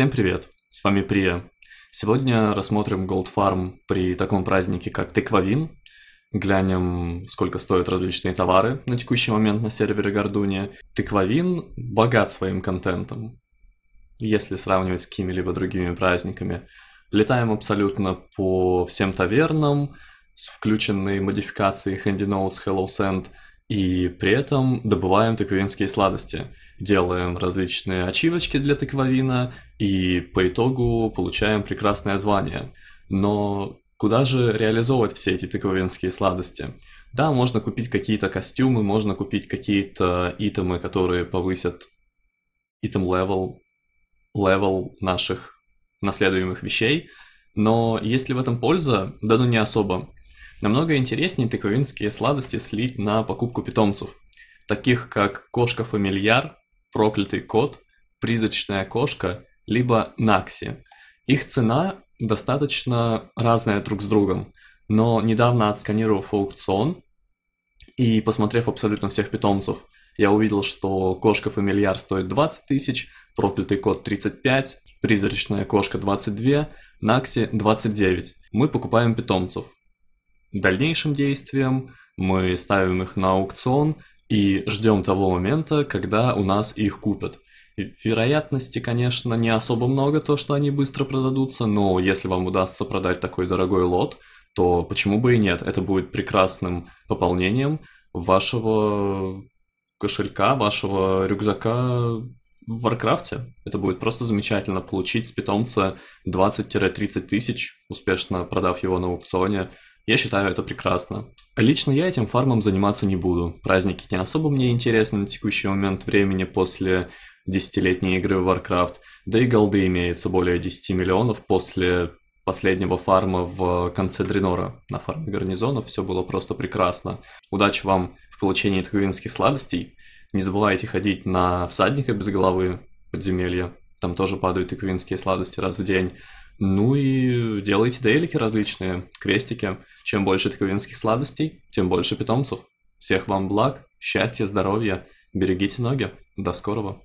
Всем привет, с вами Прия. Сегодня рассмотрим Gold Farm при таком празднике, как Тыквавин. Глянем, сколько стоят различные товары на текущий момент на сервере Гордуния. Тыквавин богат своим контентом, если сравнивать с какими-либо другими праздниками. Летаем абсолютно по всем тавернам с включенной модификацией Handy Notes Hello Send – и при этом добываем тыквинские сладости. Делаем различные ачивочки для тыквовина и по итогу получаем прекрасное звание. Но куда же реализовывать все эти тыквовинские сладости? Да, можно купить какие-то костюмы, можно купить какие-то итемы, которые повысят итем левел, левел наших наследуемых вещей, но есть ли в этом польза? Да ну не особо. Намного интереснее тыковинские сладости слить на покупку питомцев, таких как кошка-фамильяр, проклятый кот, призрачная кошка, либо накси. Их цена достаточно разная друг с другом, но недавно отсканировав аукцион и посмотрев абсолютно всех питомцев, я увидел, что кошка-фамильяр стоит 20 тысяч, проклятый кот 35, призрачная кошка 22, Накси 29. Мы покупаем питомцев дальнейшим действиям, мы ставим их на аукцион и ждем того момента, когда у нас их купят. Вероятности, конечно, не особо много то, что они быстро продадутся, но если вам удастся продать такой дорогой лот, то почему бы и нет? Это будет прекрасным пополнением вашего кошелька, вашего рюкзака в Варкрафте. Это будет просто замечательно получить с питомца 20-30 тысяч, успешно продав его на аукционе, я считаю это прекрасно. Лично я этим фармом заниматься не буду. Праздники не особо мне интересны на текущий момент времени после десятилетней игры в Warcraft. Да и голды имеется более 10 миллионов после последнего фарма в конце Дренора. На фарме гарнизонов все было просто прекрасно. Удачи вам в получении тхуинских сладостей. Не забывайте ходить на всадника без головы подземелья. Там тоже падают тыквинские сладости раз в день. Ну и делайте дейлики различные, крестики. Чем больше таковинских сладостей, тем больше питомцев. Всех вам благ, счастья, здоровья. Берегите ноги. До скорого.